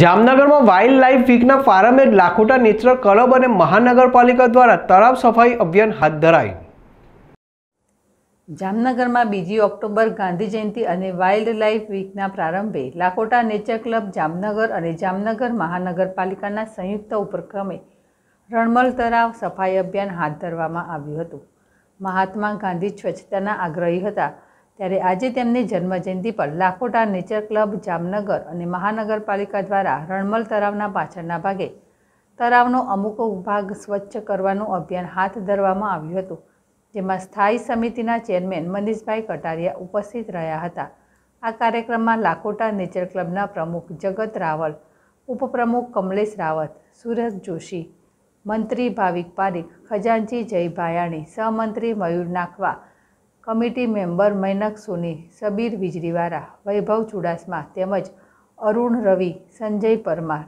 જામનગરમાં wild life વીકના ફારમે લાખોટા નેચરલ ક્લબ અને મહાનગરપાલિકા દ્વારા તળાવ સફાઈ અભિયાન હાથ ધરાયું જામનગરમાં બીજી ઓક્ટોબર ગાંધી જયંતિ અને વાઇલ્ડ લાઇફ વીકના પ્રારંભે લાખોટા નેચર ક્લબ જામનગર અને જામનગર મહાનગરપાલિકાના સંયુક્ત ઉપક્રમે રણમલ તળાવ સફાઈ અભિયાન હાથ ધરવામાં આવ્યું હતું મહાત્મા ગાંધી સ્વચ્છતાના આગ્રહી હતા ત્યારે આજે તેમની જન્મજયંતિ પર લાખોટા નેચર ક્લબ જામનગર અને મહાનગરપાલિકા દ્વારા રણમલ તળાવના પાછળના ભાગે તળાવનો અમુક ભાગ સ્વચ્છ કરવાનું અભિયાન હાથ ધરવામાં આવ્યું હતું જેમાં સ્થાયી સમિતિના ચેરમેન મનીષભાઈ કટારિયા ઉપસ્થિત રહ્યા હતા આ કાર્યક્રમમાં લાખોટા નેચર ક્લબના પ્રમુખ જગત રાવલ ઉપપ્રમુખ કમલેશ રાવત સુરજ જોશી મંત્રી ભાવિક પારીખ ખજાનજી જય ભાયાણી સહમંત્રી મયુર નાખવા કમિટી મેમ્બર મૈનક સોની સબીર વિજરીવાળા વૈભવ ચુડાસમા તેમજ અરુણ રવિ સંજય પરમાર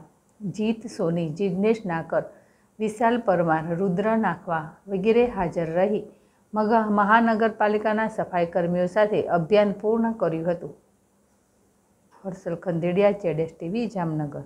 જીત સોની જિજ્ઞેશ નાકર વિશાલ પરમાર રુદ્ર નાખવા વગેરે હાજર રહી મગા મહાનગરપાલિકાના સફાઈ કર્મીઓ સાથે અભિયાન પૂર્ણ કર્યું હતું હર્ષલ ખંદેડિયા ચેડેશ ટીવી જામનગર